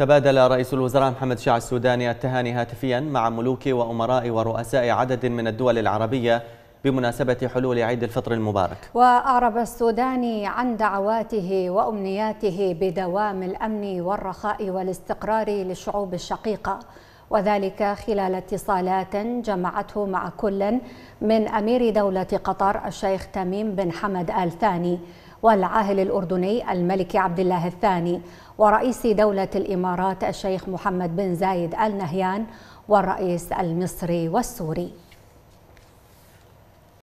تبادل رئيس الوزراء محمد شيع السوداني التهاني هاتفيا مع ملوك وأمراء ورؤساء عدد من الدول العربية بمناسبة حلول عيد الفطر المبارك وأعرب السوداني عن دعواته وأمنياته بدوام الأمن والرخاء والاستقرار للشعوب الشقيقة وذلك خلال اتصالات جمعته مع كل من أمير دولة قطر الشيخ تميم بن حمد آل ثاني والعاهل الأردني الملك عبد الله الثاني ورئيس دولة الإمارات الشيخ محمد بن زايد آل نهيان والرئيس المصري والسوري